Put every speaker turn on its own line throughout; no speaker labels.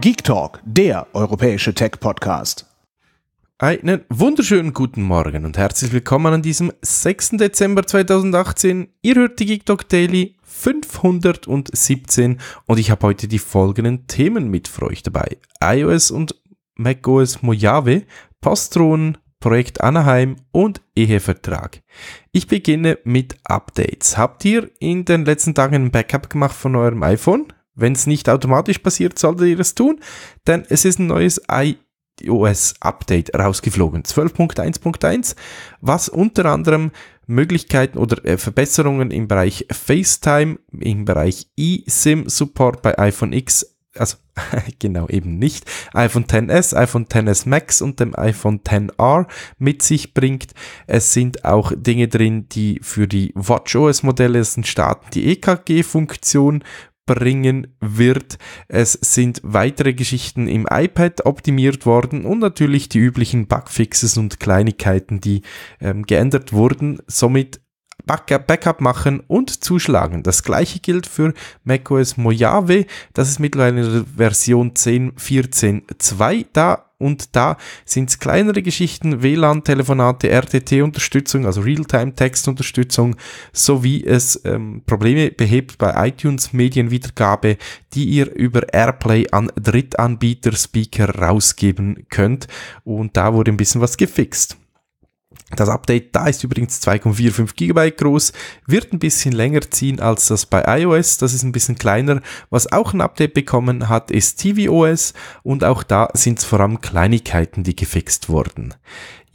Geek Talk, der europäische Tech-Podcast. Einen wunderschönen guten Morgen und herzlich willkommen an diesem 6. Dezember 2018. Ihr hört die Geek Talk Daily 517 und ich habe heute die folgenden Themen mit für euch dabei. iOS und macOS Mojave, Postron, Projekt Anaheim und Ehevertrag. Ich beginne mit Updates. Habt ihr in den letzten Tagen ein Backup gemacht von eurem iPhone? Wenn es nicht automatisch passiert, solltet ihr es tun, denn es ist ein neues iOS-Update rausgeflogen. 12.1.1, was unter anderem Möglichkeiten oder äh, Verbesserungen im Bereich FaceTime, im Bereich eSIM-Support bei iPhone X, also genau eben nicht, iPhone XS, iPhone XS Max und dem iPhone XR mit sich bringt. Es sind auch Dinge drin, die für die WatchOS-Modelle sind, starten die EKG-Funktion bringen wird. Es sind weitere Geschichten im iPad optimiert worden und natürlich die üblichen Bugfixes und Kleinigkeiten, die ähm, geändert wurden. Somit Backup machen und zuschlagen. Das gleiche gilt für macOS Mojave. Das ist mittlerweile Version 10.14.2. Da und da sind es kleinere Geschichten, WLAN-Telefonate, RTT-Unterstützung, also Realtime-Text-Unterstützung, sowie es ähm, Probleme behebt bei iTunes-Medienwiedergabe, die ihr über Airplay an Drittanbieter-Speaker rausgeben könnt. Und da wurde ein bisschen was gefixt. Das Update da ist übrigens 2,45 GB groß, wird ein bisschen länger ziehen als das bei iOS, das ist ein bisschen kleiner. Was auch ein Update bekommen hat, ist tvOS und auch da sind es vor allem Kleinigkeiten, die gefixt wurden.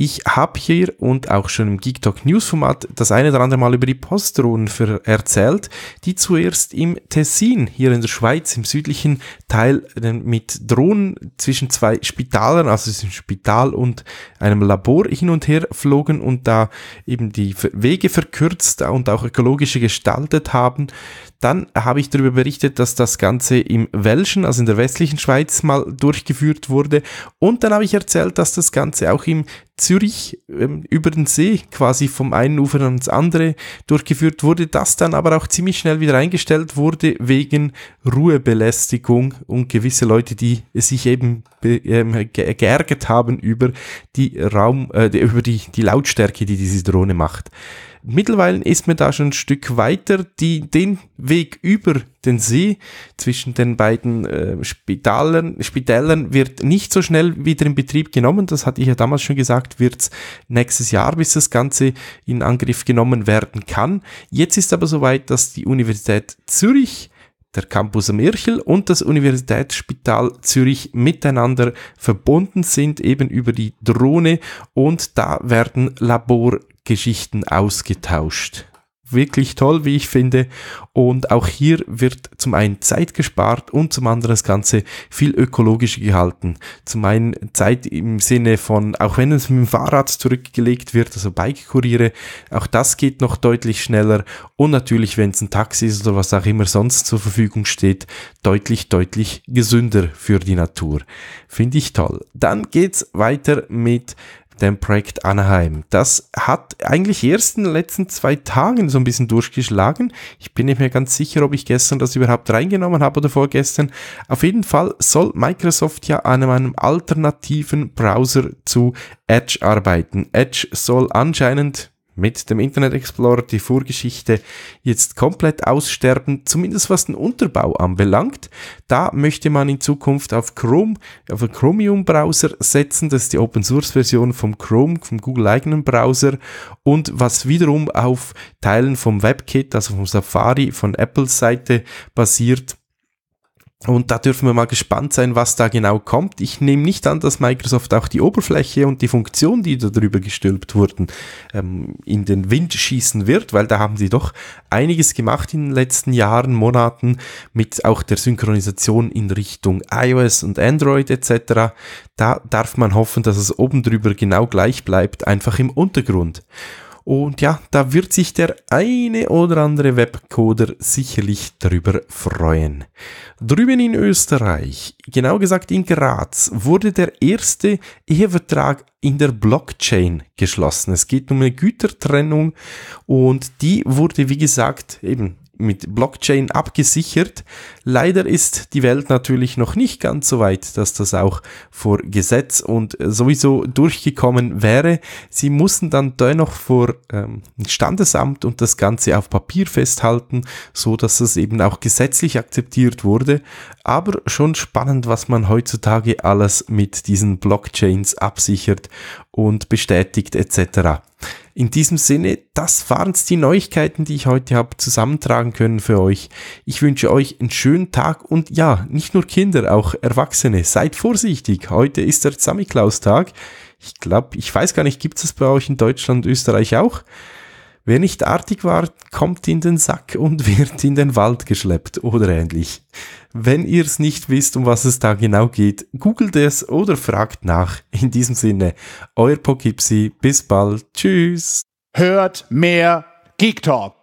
Ich habe hier und auch schon im Geek Talk News Format das eine oder andere Mal über die Postdrohnen erzählt, die zuerst im Tessin, hier in der Schweiz, im südlichen Teil äh, mit Drohnen zwischen zwei Spitalern, also zwischen Spital und einem Labor hin und her flogen und da eben die Wege verkürzt und auch ökologische gestaltet haben. Dann habe ich darüber berichtet, dass das Ganze im Welschen, also in der westlichen Schweiz, mal durchgeführt wurde. Und dann habe ich erzählt, dass das Ganze auch im Zürich ähm, über den See quasi vom einen Ufer ans andere durchgeführt wurde, das dann aber auch ziemlich schnell wieder eingestellt wurde wegen Ruhebelästigung und gewisse Leute, die sich eben ähm, geärgert haben über die Raum, äh, über die, die Lautstärke, die diese Drohne macht. Mittlerweile ist man da schon ein Stück weiter. Die, den Weg über den See zwischen den beiden äh, Spitalen, Spitälern wird nicht so schnell wieder in Betrieb genommen. Das hatte ich ja damals schon gesagt, wird es nächstes Jahr, bis das Ganze in Angriff genommen werden kann. Jetzt ist aber soweit, dass die Universität Zürich der Campus am Irchel und das Universitätsspital Zürich miteinander verbunden sind, eben über die Drohne. Und da werden Labor Geschichten ausgetauscht. Wirklich toll, wie ich finde. Und auch hier wird zum einen Zeit gespart und zum anderen das Ganze viel ökologischer gehalten. Zum einen Zeit im Sinne von, auch wenn es mit dem Fahrrad zurückgelegt wird, also Bike-Kuriere, auch das geht noch deutlich schneller. Und natürlich, wenn es ein Taxi ist oder was auch immer sonst zur Verfügung steht, deutlich, deutlich gesünder für die Natur. Finde ich toll. Dann geht es weiter mit dem Projekt Anaheim. Das hat eigentlich erst in den letzten zwei Tagen so ein bisschen durchgeschlagen. Ich bin nicht mehr ganz sicher, ob ich gestern das überhaupt reingenommen habe oder vorgestern. Auf jeden Fall soll Microsoft ja an einem alternativen Browser zu Edge arbeiten. Edge soll anscheinend mit dem Internet Explorer die Vorgeschichte jetzt komplett aussterben, zumindest was den Unterbau anbelangt. Da möchte man in Zukunft auf Chrome, auf einen Chromium Browser setzen. Das ist die Open Source Version vom Chrome, vom Google eigenen Browser und was wiederum auf Teilen vom WebKit, also vom Safari von Apples Seite basiert und da dürfen wir mal gespannt sein, was da genau kommt. Ich nehme nicht an, dass Microsoft auch die Oberfläche und die Funktion, die darüber gestülpt wurden, ähm, in den Wind schießen wird, weil da haben sie doch einiges gemacht in den letzten Jahren, Monaten mit auch der Synchronisation in Richtung iOS und Android etc. Da darf man hoffen, dass es oben drüber genau gleich bleibt, einfach im Untergrund. Und ja, da wird sich der eine oder andere Webcoder sicherlich darüber freuen. Drüben in Österreich, genau gesagt in Graz, wurde der erste Ehevertrag in der Blockchain geschlossen. Es geht um eine Gütertrennung und die wurde, wie gesagt, eben mit Blockchain abgesichert. Leider ist die Welt natürlich noch nicht ganz so weit, dass das auch vor Gesetz und äh, sowieso durchgekommen wäre. Sie mussten dann dennoch vor ähm, Standesamt und das Ganze auf Papier festhalten, so dass es eben auch gesetzlich akzeptiert wurde. Aber schon spannend, was man heutzutage alles mit diesen Blockchains absichert und bestätigt etc. In diesem Sinne, das waren es die Neuigkeiten, die ich heute habe zusammentragen können für euch. Ich wünsche euch einen schönen Tag und ja, nicht nur Kinder, auch Erwachsene, seid vorsichtig. Heute ist der Samichlaus-Tag. Ich glaube, ich weiß gar nicht, gibt es das bei euch in Deutschland, Österreich auch? Wer nicht artig war, kommt in den Sack und wird in den Wald geschleppt oder ähnlich. Wenn ihr es nicht wisst, um was es da genau geht, googelt es oder fragt nach. In diesem Sinne, euer Pokipsi, bis bald, tschüss. Hört mehr Geek Talk.